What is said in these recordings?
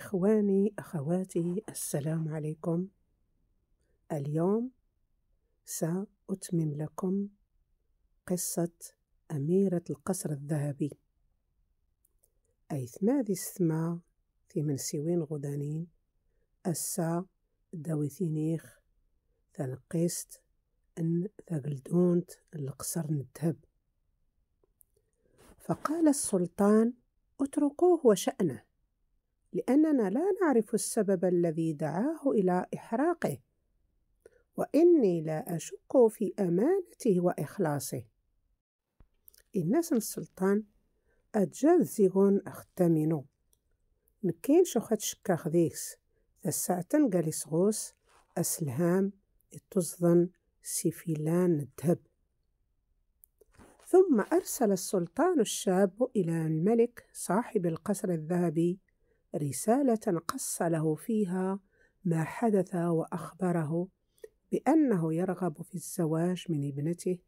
إخواني أخواتي السلام عليكم اليوم سأتمم لكم قصة أميرة القصر الذهبي أيث ماذي السما في من سوين غدانين السا داويثينيخ ثنقيست أن ثقلدونت القصر الذهب فقال السلطان اتركوه وشأنه لاننا لا نعرف السبب الذي دعاه الى احراقه واني لا اشك في امانته واخلاصه الناس السلطان زيغون أختمينو نكين شوخات شكاخ ذيكس تساعتن غوص غوس أسلهام التزضن سيفيلان الذهب ثم أرسل السلطان الشاب إلى الملك صاحب القصر الذهبي رسالة قص له فيها ما حدث وأخبره بأنه يرغب في الزواج من ابنته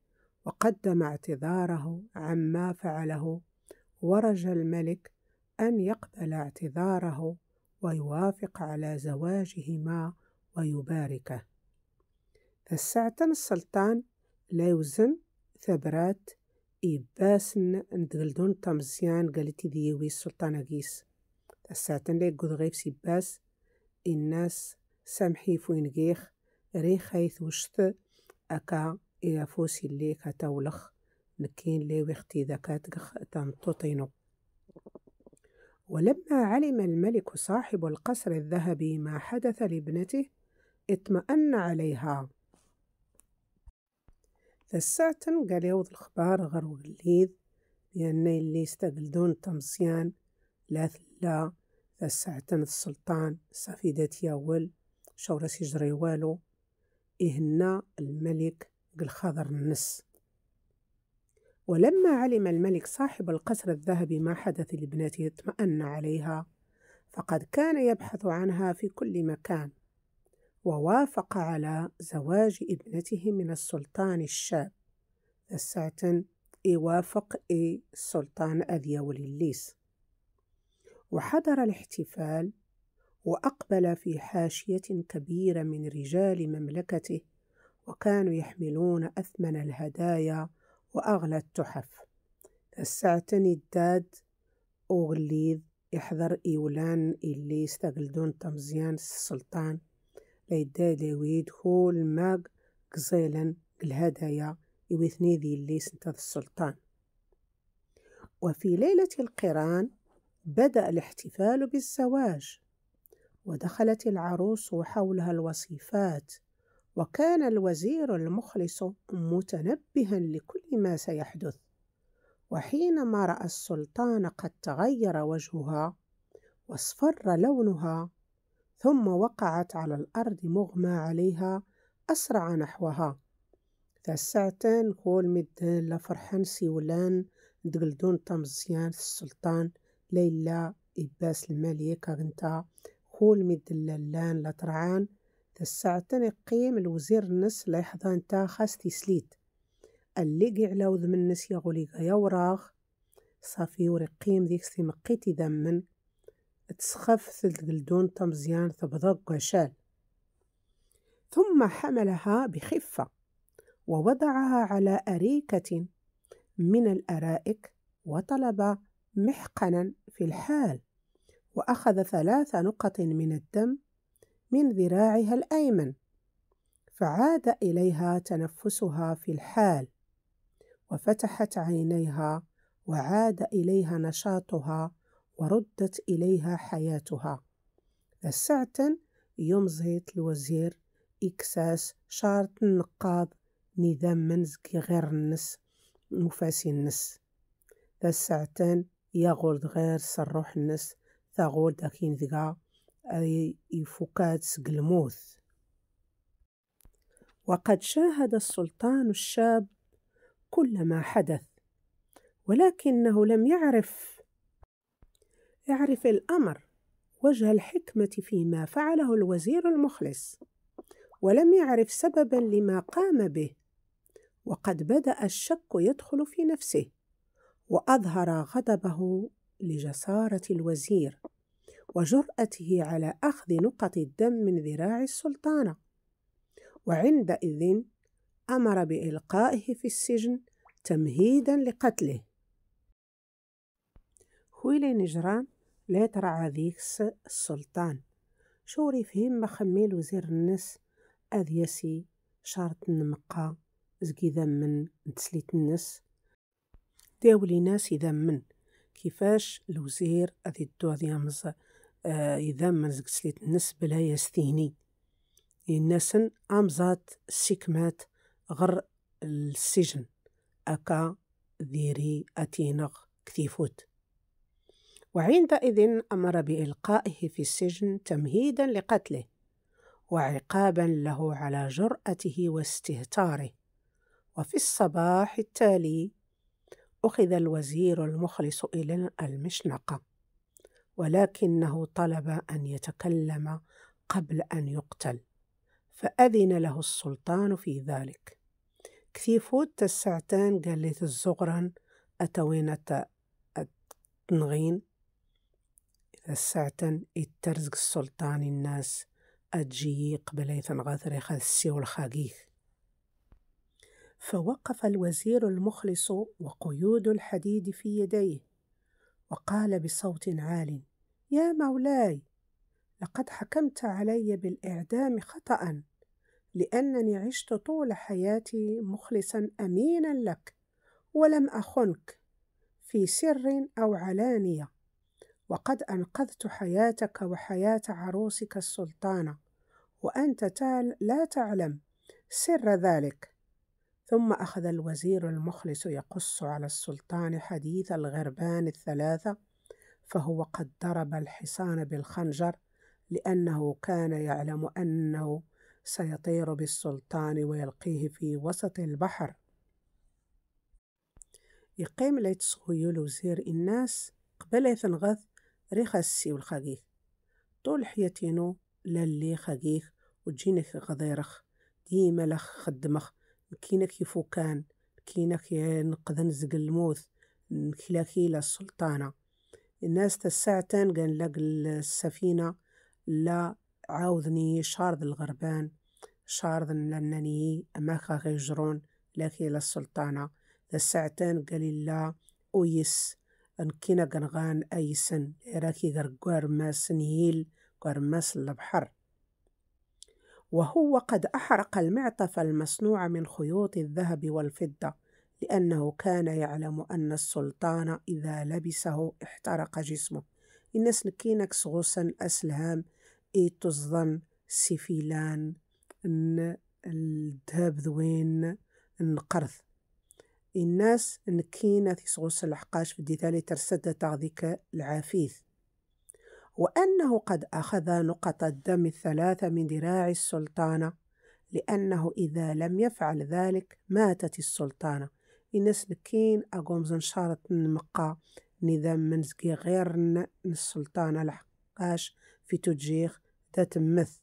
وقدم اعتذاره عما فعله ورجى الملك أن يقبل اعتذاره ويوافق على زواجهما ويباركه الساعتن السلطان ليوزن ثبرات إيباسن ندغلدون تمزيان قالت ذيوي السلطان قيس الساتن لي قد غيب سيباس الناس سامحي فوين جيخ ري خايث وشت أكا إلا فوسي اللي كتولخ نكين لي ويختي ذاكات تنططينو ولما علم الملك صاحب القصر الذهبي ما حدث لابنته اطمأن عليها ثساتن قال يوض الخبار غرو الليذ بأن اللي استقلدون تمصيان لاثل لا الساعة تنت السلطان السفيدة ياول شورس يجري والو إهنا إيه الملك قلخضر النس ولما علم الملك صاحب القصر الذهبي ما حدث لابنته اطمأن عليها فقد كان يبحث عنها في كل مكان ووافق على زواج ابنته من السلطان الشاب الساعة إيه يوافق إي السلطان أذيا ولليس وحضر الاحتفال وأقبل في حاشية كبيرة من رجال مملكته وكانوا يحملون أثمن الهدايا وأغلى التحف الساعتين الداد أوغليذ يحضر إيولان اللي يستغلدون تمزيان السلطان ليدادي ويدخل الماغ قزيلا الهدايا يوثني ذي اللي سنتظ السلطان وفي ليلة القران بدأ الاحتفال بالزواج ودخلت العروس وحولها الوصيفات وكان الوزير المخلص متنبها لكل ما سيحدث وحينما راى السلطان قد تغير وجهها واصفر لونها ثم وقعت على الارض مغمى عليها اسرع نحوها تسعتان كل مدان لفرحان سيولان دقلدون تمزيان السلطان ليلى إباس الماليك غنتا خول مد اللان لطرعان تساعتن قيم الوزير النس ليحظى نتا خاص تسليت اللي على وذ النس يغولي غيا وراغ صافي ورقيم ديك سيمقيتي دمن تسخف قلدون تمزيان تبضق قشال ثم حملها بخفة ووضعها على أريكة من الأرائك وطلب محقنا في الحال وأخذ ثلاث نقط من الدم من ذراعها الأيمن فعاد إليها تنفسها في الحال وفتحت عينيها وعاد إليها نشاطها وردت إليها حياتها ذا يمزيت يوم زيت الوزير إكساس شارت النقاض نظام منزكي غير النس مفاسي النس ذا يغرد غير صروح الناس ثغرد أكين ذقا يفكات سق وقد شاهد السلطان الشاب كل ما حدث ولكنه لم يعرف يعرف الأمر وجه الحكمة فيما فعله الوزير المخلص ولم يعرف سببا لما قام به وقد بدأ الشك يدخل في نفسه واظهر غضبه لجساره الوزير وجراته على اخذ نقط الدم من ذراع السلطانه وعندئذ امر بالقائه في السجن تمهيدا لقتله خويلي نجران لا ترعى ذيك السلطان شوري فهم ما خميل وزير الناس أذيسي شارت نمقا زقيدا من تسليت النس داولي ناس يذمن كيفاش الوزير غادي الدو غادي يمز آه، يذمن زكسليت الناس بلا يستهني الناس امزات سيكمات غر السجن اكا ذيري اتينغ كثيفوت وعندئذ امر بالقائه في السجن تمهيدا لقتله وعقابا له على جراته واستهتاره وفي الصباح التالي أخذ الوزير المخلص إلى المشنقة ولكنه طلب أن يتكلم قبل أن يقتل فأذن له السلطان في ذلك كثيفوت تسعتان قالت الزغرن أتوين التنغين تسعتن الترزق السلطان الناس قبل قبليثن غثري خلسي والخاقيث فوقف الوزير المخلص وقيود الحديد في يديه وقال بصوت عال يا مولاي لقد حكمت علي بالاعدام خطا لانني عشت طول حياتي مخلصا امينا لك ولم اخنك في سر او علانيه وقد انقذت حياتك وحياه عروسك السلطانه وانت لا تعلم سر ذلك ثم أخذ الوزير المخلص يقص على السلطان حديث الغربان الثلاثة فهو قد ضرب الحصان بالخنجر لأنه كان يعلم أنه سيطير بالسلطان ويلقيه في وسط البحر يقيم ليتسغيو الوزير الناس قبل ريخ ريخاسي والخقيق طول حياتينو للي خقيق وتجيني غضيرخ ديما لخ خدمخ كينا كيفوكان كينا كي نقدر نزق الموت نكلاكي للسلطانة الناس تساعتان قال لك السفينة لا عاودني شارد الغربان شارد لأنني ما غيجرون لكي للسلطانة تساعتان قال لا أويس أنكينا كنغان أيسن راكي غرقوار ماسن هيل قوار البحر وهو قد احرق المعطف المصنوع من خيوط الذهب والفضه لانه كان يعلم ان السلطان اذا لبسه احترق جسمه إن سنكينك صغوصا أسلهام إيتوزن سيفيلان إن الذهب ذوين القرض الناس نكينا في صغوص العقاش في ديتالي ترسد تغذيك العافيث وأنه قد أخذ نقط الدم الثلاثة من ذراع السلطانة لأنه إذا لم يفعل ذلك ماتت السلطانة الناس لكين أقوم زنشارة نمقى نظام منزقي غير السلطانة لحقاش في تجيخ تتمث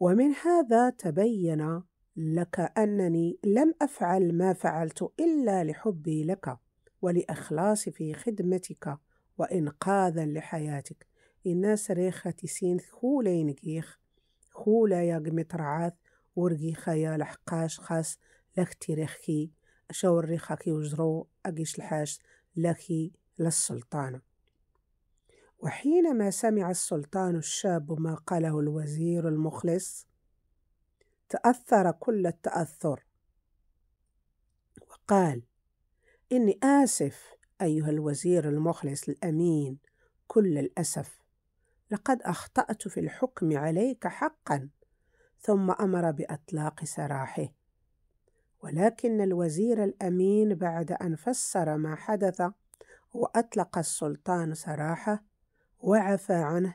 ومن هذا تبين لك أنني لم أفعل ما فعلت إلا لحبي لك ولإخلاصي في خدمتك وإنقاذا لحياتك الناس ريخة تسين خولا ينقيخ خولا يقمي ترعاث ورقي خيال حقاش خاص لختي ريخكي أشاور ريخك يجرو أقيش الحاش لكي للسلطان وحينما سمع السلطان الشاب ما قاله الوزير المخلص تأثر كل التأثر وقال إني آسف أيها الوزير المخلص الأمين كل الأسف لقد أخطأت في الحكم عليك حقا ثم أمر بإطلاق سراحه ولكن الوزير الأمين بعد أن فسر ما حدث وأطلق السلطان سراحه وعفى عنه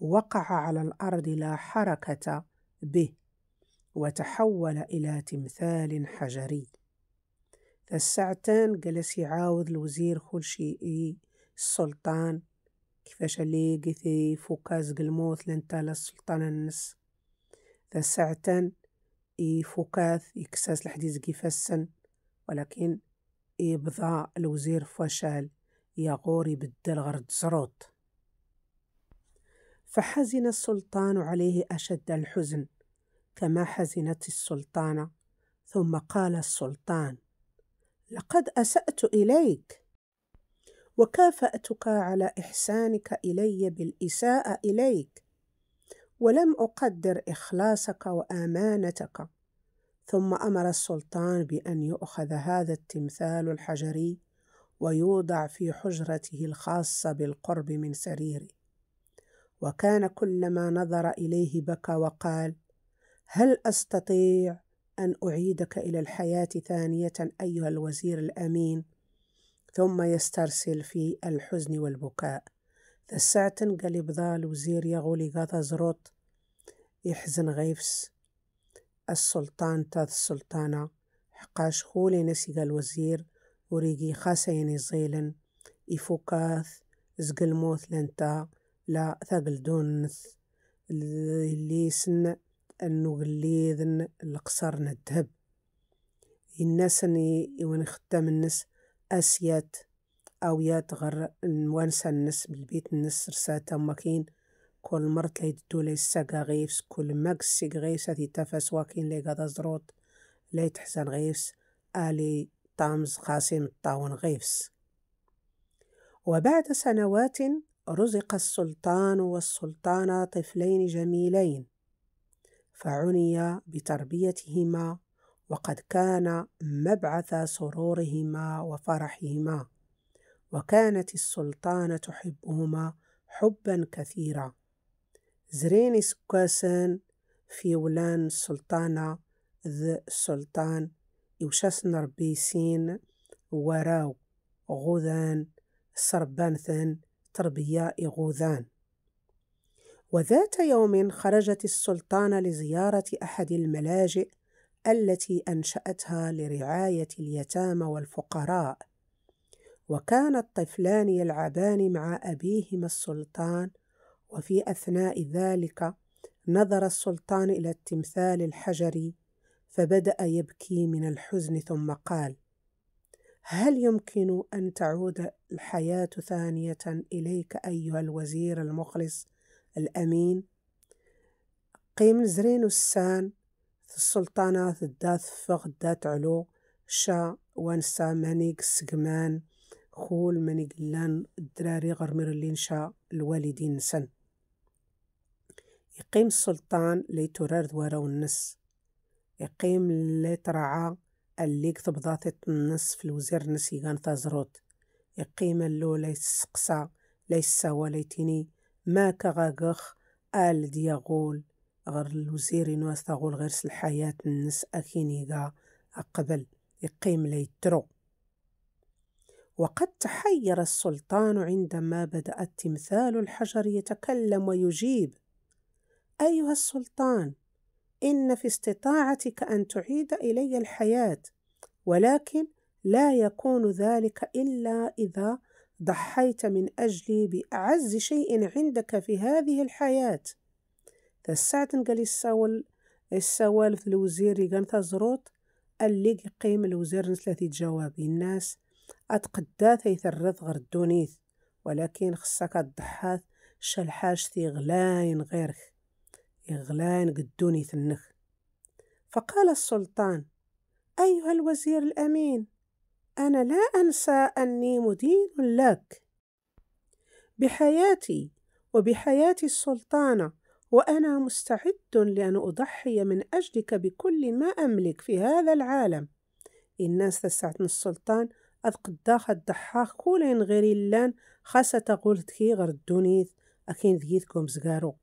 وقع على الأرض لا حركة به وتحول إلى تمثال حجري الساعتين جلس يعاود الوزير شيء السلطان كيفاش اللي قثي فوكاز قلموت لانتا للسلطان النس ذا ساعتان إي فوكاث يكساس الحديث كيفاسن ولكن يبضى الوزير فشال يغور يبدل غرد زروط فحزن السلطان عليه أشد الحزن كما حزنت السلطانة ثم قال السلطان لقد اسات اليك وكافاتك على احسانك الي بالاساءه اليك ولم اقدر اخلاصك وامانتك ثم امر السلطان بان يؤخذ هذا التمثال الحجري ويوضع في حجرته الخاصه بالقرب من سريره وكان كلما نظر اليه بكى وقال هل استطيع ان اعيدك الى الحياه ثانيه ايها الوزير الامين ثم يسترسل في الحزن والبكاء ذا قلب ذا الوزير يغولي غاذا زروت يحزن غيفس السلطان تاذ السلطانة حقاش خولي نسيق الوزير وريقي خاسيني زيلن يفوكاث زقلموث لنتا لا ثقل دونث اللي سن أنو غليذن القصر ندهب الناس اني يوان خدام الناس اسيات اويات غر نوانسا الناس بالبيت النس رساتا ماكين كل مرة لي دو لي الساقا غيفس كل ماكس السيق غيفس هاتي تافاس واكين لي قادا زروط لي تحسن غيفس الي طامز قاسم الطاون غيفس وبعد سنوات رزق السلطان والسلطانة طفلين جميلين فعني بتربيتهما وقد كان مبعث سرورهما وفرحهما وكانت السلطانة تحبهما حبا كثيرا زرين سكاسن في ولان السلطانة ذ السلطان يوشاسن ربي سين وراو غوذان سربانثن تربية غوذان وذات يوم خرجت السلطانه لزياره احد الملاجئ التي انشاتها لرعايه اليتامى والفقراء وكان الطفلان يلعبان مع ابيهما السلطان وفي اثناء ذلك نظر السلطان الى التمثال الحجري فبدا يبكي من الحزن ثم قال هل يمكن ان تعود الحياه ثانيه اليك ايها الوزير المخلص الأمين قيم زرين والسان السلطنة ذات فغ ذات علو شا وانسا مانيك سجمان خول مانيك لان الدراري غرمير مرلين شا الوالدين نسن يقيم السلطان لي ترار ذوارا النس يقيم لي ترعى اللي تبضاطي النس في الوزير نس يغان تازروت يقيم اللو لي سقسا لي سوا لي تيني ما كغاغخ آل دياغول غير الوزير نواس تاغول غير الحياة النس أكينيغا أقبل يقيم ليترو وقد تحير السلطان عندما بدأ التمثال الحجر يتكلم ويجيب أيها السلطان إن في استطاعتك أن تعيد إلي الحياة ولكن لا يكون ذلك إلا إذا ضحيت من أجلي بأعز شيء عندك في هذه الحياة تساعة قال السوال السوالف الوزير يقان تزروت اللي قيم الوزير نسلة جواب الناس أتقدا تيثرث غير الدونيث ولكن خصك الضحات شلحاش غلاين غيرك يغلاين قدوني ثنك فقال السلطان أيها الوزير الأمين أنا لا أنسى أني مدين لك بحياتي وبحياة السلطانة وأنا مستعد لأن أضحي من أجلك بكل ما أملك في هذا العالم الناس استسعت من السلطان أذقد داخل الضحاك كولين غير اللان خاسة غلتكي كي الدونيث أكين ذيثكم زقارو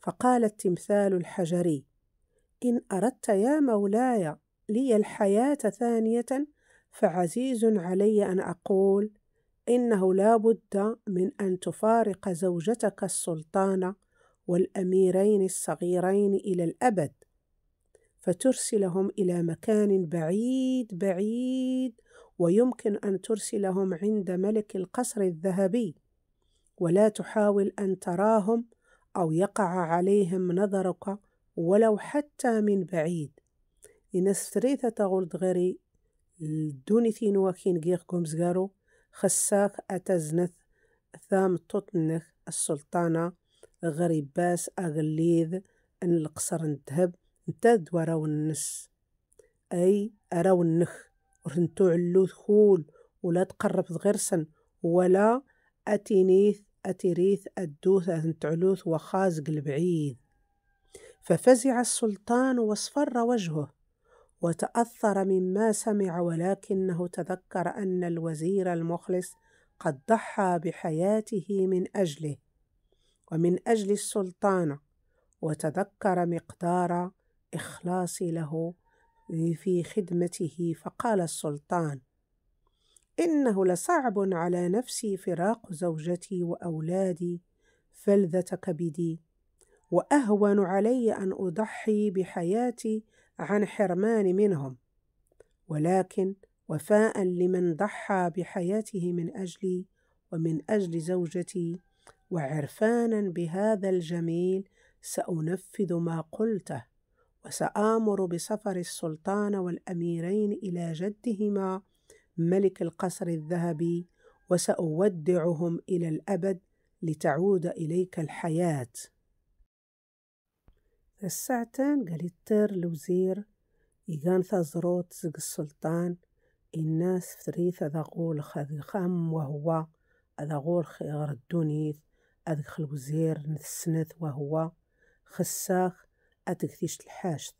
فقال التمثال الحجري إن أردت يا مولاي لي الحياة ثانية فعزيز علي ان اقول انه لا بد من ان تفارق زوجتك السلطانه والاميرين الصغيرين الى الابد فترسلهم الى مكان بعيد بعيد ويمكن ان ترسلهم عند ملك القصر الذهبي ولا تحاول ان تراهم او يقع عليهم نظرك ولو حتى من بعيد إن ستريتا غري لدونيتين وكين غيركم زغارو خساك أتزنث ثام تطنخ السلطانة غريباس أغليذ أن القصر انتهب نتاد وراو النس أي أراو النخ ورنتو علو خول ولا تقرب سن ولا أتينيث أتيريث أدوث أنت علوث وخازق البعيد ففزع السلطان واصفر وجهه وتأثر مما سمع ولكنه تذكر أن الوزير المخلص قد ضحى بحياته من أجله ومن أجل السلطانة وتذكر مقدار إخلاص له في خدمته فقال السلطان إنه لصعب على نفسي فراق زوجتي وأولادي فلذة كبدي وأهون علي أن أضحي بحياتي عن حرمان منهم ولكن وفاء لمن ضحى بحياته من أجلي ومن أجل زوجتي وعرفانا بهذا الجميل سأنفذ ما قلته وسآمر بسفر السلطان والأميرين إلى جدهما ملك القصر الذهبي وسأودعهم إلى الأبد لتعود إليك الحياة الساعتان قليتر الوزير يقان ثازروت زق السلطان الناس فتريث أذاغول خام وهو أذغول خير الدونيث أذخ الوزير نثسنث وهو خساخ أتكثيش الحاشت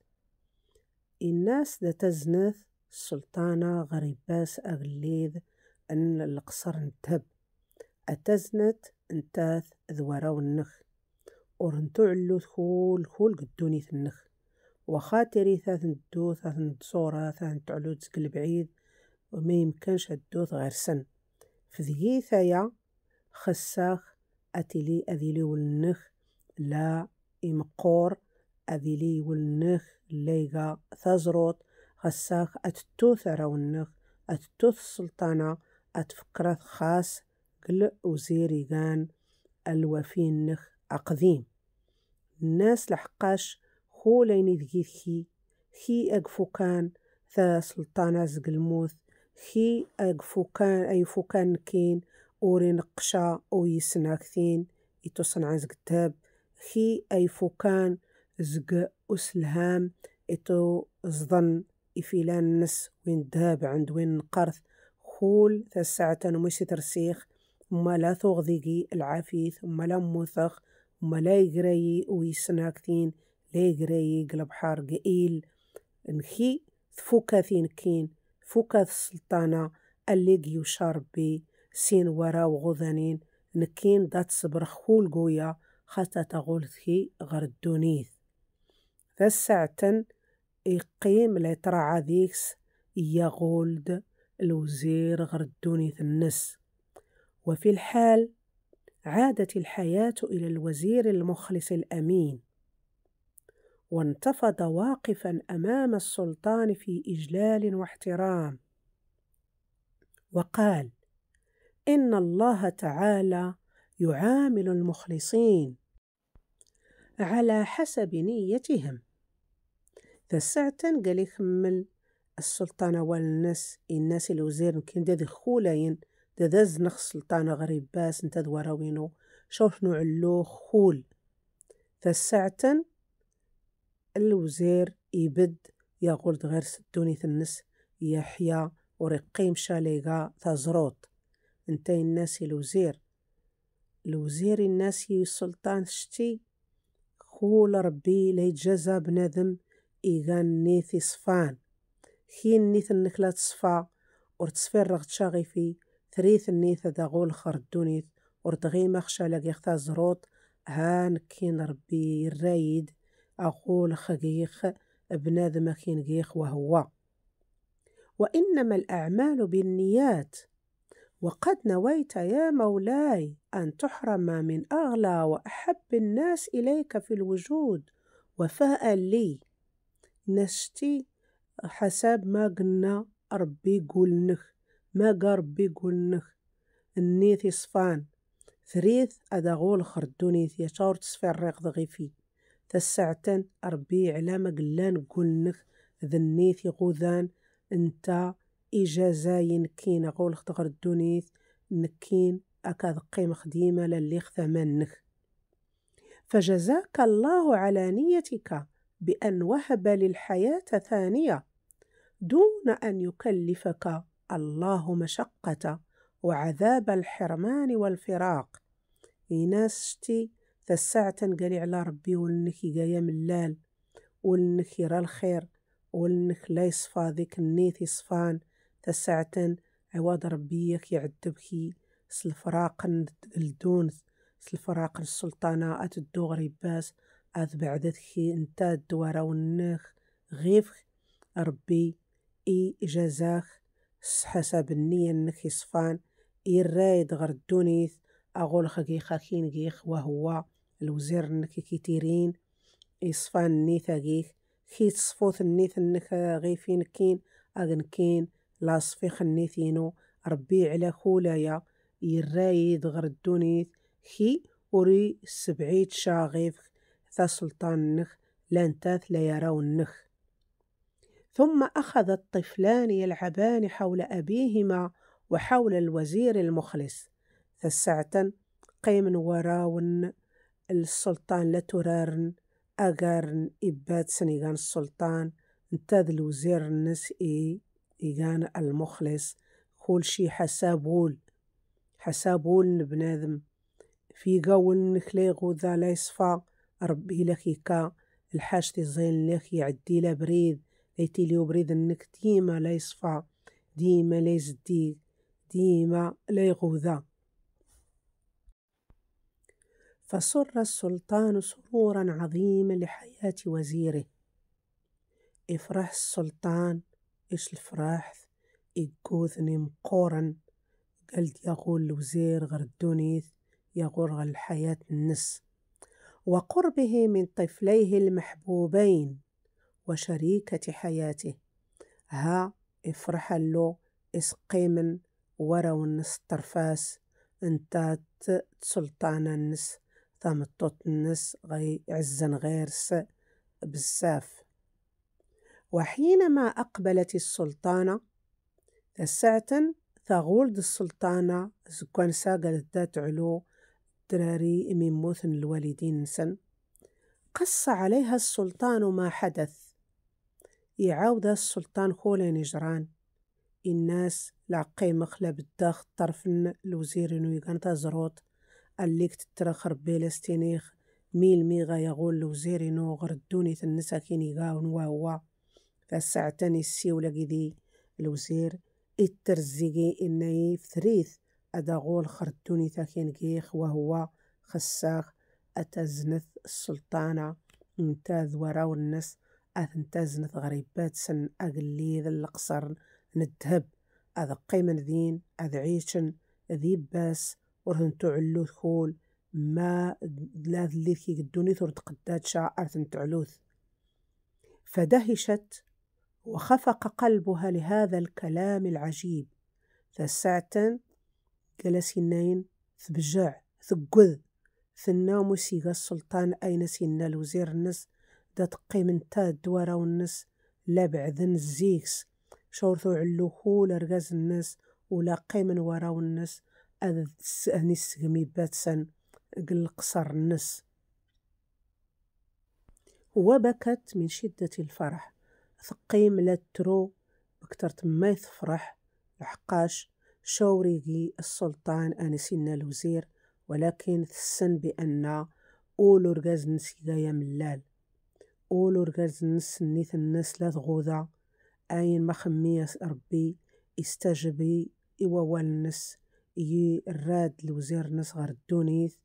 الناس ذا تزنث السلطانة غريباس أغليذ أن القصر انتب أتزنت انتاث ذورا النخ ورنتو علو ثخول خول قدوني ثنخ وخاطري ثاثن دو ثاثن تصورة ثاثن تعلو تسكل بعيد وما يمكنش الدوث غير سن فذي ثايا خساخ أتلي أذيلي ولنخ لا إمقور أذيلي ولنخ ليغا ثازروت خساخ أتتو ثراونخ أتتو السلطانة أتفكرة خاص قل وزيري كان الوفين نخ أقديم الناس لحقاش خولين ذكي خي خي كان ذا سلطانة الموث خي أقفو كان أي فوكان كين أوري نقشا أو يسنا كثين صنع زق التاب خي أي فوكان زق أسلهام إتو زضن إفيلان نس وين داب عند وين نقرث خول ثا الساعة نمشي ترسيخ مالا ثوغذيقي العفيث لا موثخ ملاي لا يقراي ويسناكتين لا غراي قلب حار قئيل نخي ثين كين فوكاث السلطانة اللي قيو شاربي سين ورا وغذانين نكين دات صبرخ خول قويا خاتا تغول غير الدونيث ذا ساعتن يقيم ليترا ذيكس يغولد غولد الوزير غردونيث الدونيث النس وفي الحال عادت الحياة إلى الوزير المخلص الأمين، وانتفض واقفا أمام السلطان في إجلال واحترام، وقال: إن الله تعالى يعامل المخلصين على حسب نيتهم. فالساعتن قال يكمل السلطان والناس الناس الوزير كنداد دخولين دداز نخص سلطان غريب باس نتا وينو شوف نوع خول فساعة الوزير يبد يغلد غير سدوني ثنس يحيا ورقيم شاليغا تزروط انتي الناس الوزير الوزير الناس السلطان شتي خول ربي ليتجازى بنادم إيغان نيثي صفان خين نيث النكلة صفا ورتصفير رغت شاغي في ثريث النيث داغول خردونيث ورتغي مخشى لقي ختا زروط هان كين ربي الرايد أقول خقيخ ما كين قيخ وهو وإنما الأعمال بالنيات وقد نويت يا مولاي أن تحرم من أغلى وأحب الناس إليك في الوجود وفاء لي نشتي حسب ما قلنا ربي قولنخ ما ربي يقولنك النيت صفان ثريث أداغول خردونيث شاور تصفي الريق ضغيفي تسعتن ربي على ما قلان قولنك ذنيث غوذان انت إجازاين كين غول الدنيث نكين أكاد قيم خديمة للي خثمنك فجزاك الله على نيتك بأن وهب للحياة ثانية دون أن يكلفك الله مشقة وعذاب الحرمان والفراق إيناس شتي تساعة قالي على ربي ولنكي قايا ملال ولنك يرى الخير ولنك لا يصفى ذيك النيت يصفان تساعة عواد ربي كيعذبكي سلفراق الدون سلفراق السلطنة أتدوغ باس أذ بعدتك انت الدوارة والنخ غيفك ربي إي جزاك حسب النية انك يصفان يرايد غردونيث الدونيث اغول خقي خاكين جيخ وهو الوزير انك كتيرين يصفان النيثا جيخ كي تصفوث النيث انك غيفين كين اغن كين لا صفيخ النيثينو ربي على خولايا يرايد غردونيث الدونيث كي وري سبعيد شاغيف ثا سلطان نخ لانتاث لا يرون نخ ثم أخذ الطفلان يلعبان حول أبيهما وحول الوزير المخلص تسعة قيم وراون السلطان لترارن أغارن إباد سنيغان السلطان انتاد الوزير النسئي إي إيغان المخلص كل شي حسابول حسابول بنادم في قول نخليغو ذا لا يصفى ربي لكيكا الحاج زين لك يعدي لبريد بريد ليتي لي بريد انك ديما لا يصفى ديما لا يزدي ديما لا يغوذا فسر السلطان سرورا عظيما لحياة وزيره افرح السلطان اش الفراح إيكوثني مقورا قلت يقول الوزير غير الدونيث يغور الحياة النس وقربه من طفليه المحبوبين وشريكة حياته ها افرحلو اسقيمن وراو النس طرفاس انت سلطان النس ثمطوط النس غي عزن غيرس بزاف وحينما أقبلت السلطانة الساعة ثغولد السلطانة زكوان ساقل ذات علو دراري من موثن الوالدين نسن قص عليها السلطان ما حدث يعاود السلطان خولا نجران الناس لعقي مخلب الداخ طرفن الوزير نويغان تزروط كتترخ ربي لستينيخ ميل ميغا يغول الوزير نو غردوني تنسا كين يقاون وهو فالساعتان السيولة كذي الوزير الترزيقي إني ثريث أداغول خردوني تاكين كيخ وهو خساخ أتزنث السلطانة انتاذ وراو والناس أثنتازن غريبات سن أقلي ذا القصر ندهب أذا قيمن ذين أذا عيشن ذي باس ورهن تعلوث خول ما لا ذلي كي قدوني ثور شاع أرثن تعلوث فدهشت وخفق قلبها لهذا الكلام العجيب فساعتن جلس النين ثبجع ثقذ ثنا موسيقى السلطان أين سينا الوزير النس دا تقيم نتا الدوارة والنس لا بعدن الزيكس شورثو علوكول رقاز الناس ولا قيمن وراو الناس هذا السهني السهمي باتسن قل القصر الناس وبكت من شدة الفرح ثقيم لا ترو بكترت ما يفرح لحقاش شاوريقي السلطان أنسينا الوزير ولكن ثسن بأن أولو رقاز نسيقا يا ملال أول رقاز نس نيت الناس لا تغوذا أين ما ربي استجبي إووال والنس يي الراد الوزير نس غير الدونيث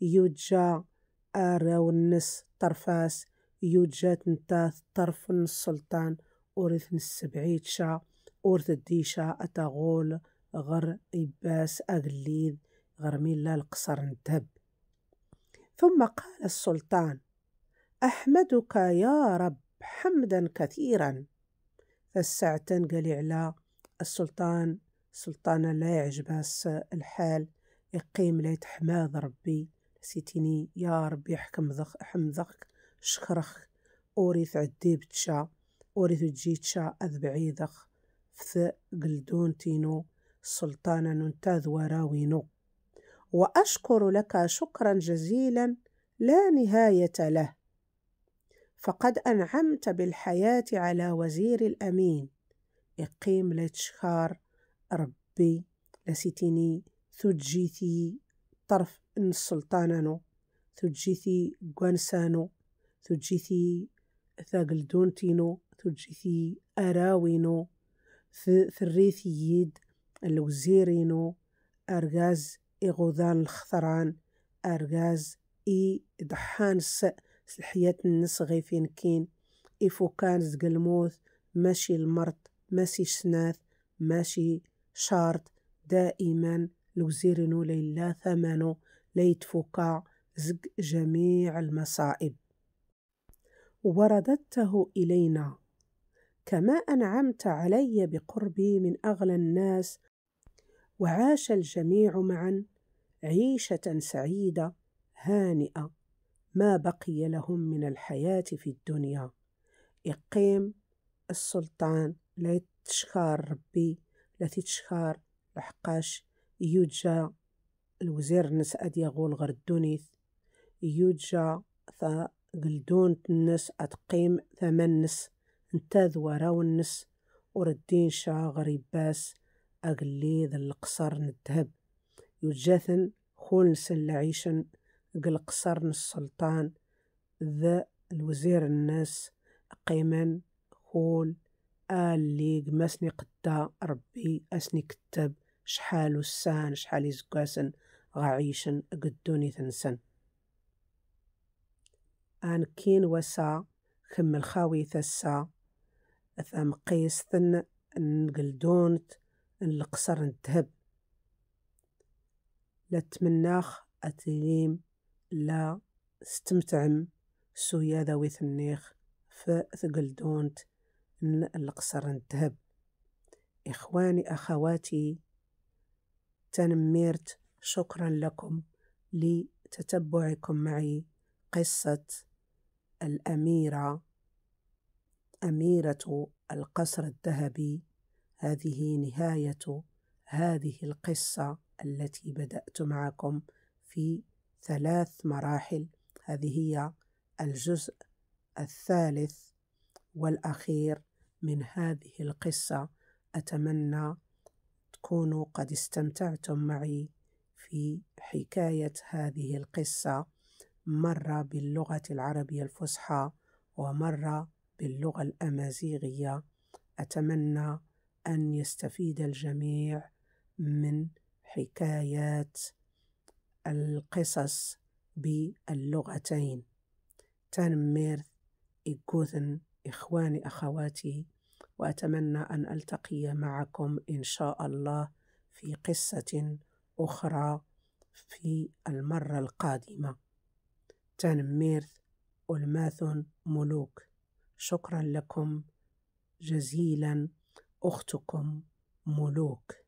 يوجا أراو النس طرفاس يوجا تنتاث طرف السلطان أورث السبعيد شا أورث الديشا أتغول غر إباس أغليد غرميلا القصر نتب ثم قال السلطان أحمدك يا رب حمدا كثيرا فالساعتين قال على السلطان سلطانة لا يعجبها الحال يقيم لا حماد ربي سيتيني يا ربي حكم ذخ حمدك شخرخ أوريث عدي بتشا أوريث جيتشا أذبعي ذخ فث قلدون تينو السلطانة ننتاذ وراوينو وأشكر لك شكرا جزيلا لا نهاية له فقد أنعمت بالحياة على وزير الأمين إقيم لتشكار ربي لستيني ثجيثي طرف إن السلطانانو ثجيثي قوانسانو ثجيثي ثاقل دونتينو ثجيثي أراوينو ثريث يد الوزيرينو أرغاز إغوذان الخثران أرغاز إي دحانس الحياة الناس غيفين إفوكان زقلموث ماشي المرض ماشي شناث ماشي شارط دائما الوزير نولي لا ليتفوكا زق جميع المصائب ورددته إلينا كما أنعمت علي بقربي من أغلى الناس وعاش الجميع معا عيشة سعيدة هانئة ما بقي لهم من الحياة في الدنيا يقيم السلطان لا ربي لا تشكار لحقاش يوجا الوزير نس ديالو الغردونيث يوجا ثا قلدون النس أتقيم ثمن نس انتاذ وراو النس وردين شا غريباس أقلي ذا القصر ندهب يوجاثن خول نسل عيشن قلقصر السلطان ذا الوزير الناس قيمن خول لي قماسني قدا ربي اسني كتب شحال السان شحال يزكاسن غعيشن قدوني ثنسن ان كين وسا كم الخاوي ثسا ثم ثن نقلدونت القصر نتهب لتمناخ أتليم لا ستمتعم سويا ذوي النيخ فثقل دونت من القصر الذهب إخواني أخواتي تنميرت شكرا لكم لتتبعكم معي قصة الأميرة أميرة القصر الذهبي هذه نهاية هذه القصة التي بدأت معكم في ثلاث مراحل هذه هي الجزء الثالث والأخير من هذه القصة أتمنى تكونوا قد استمتعتم معي في حكاية هذه القصة مرة باللغة العربية الفصحى ومرة باللغة الأمازيغية أتمنى أن يستفيد الجميع من حكايات القصص باللغتين تنمير إجوذن إخواني أخواتي وأتمنى أن ألتقي معكم إن شاء الله في قصة أخرى في المرة القادمة تنمير ميرث ألماث ملوك شكرا لكم جزيلا أختكم ملوك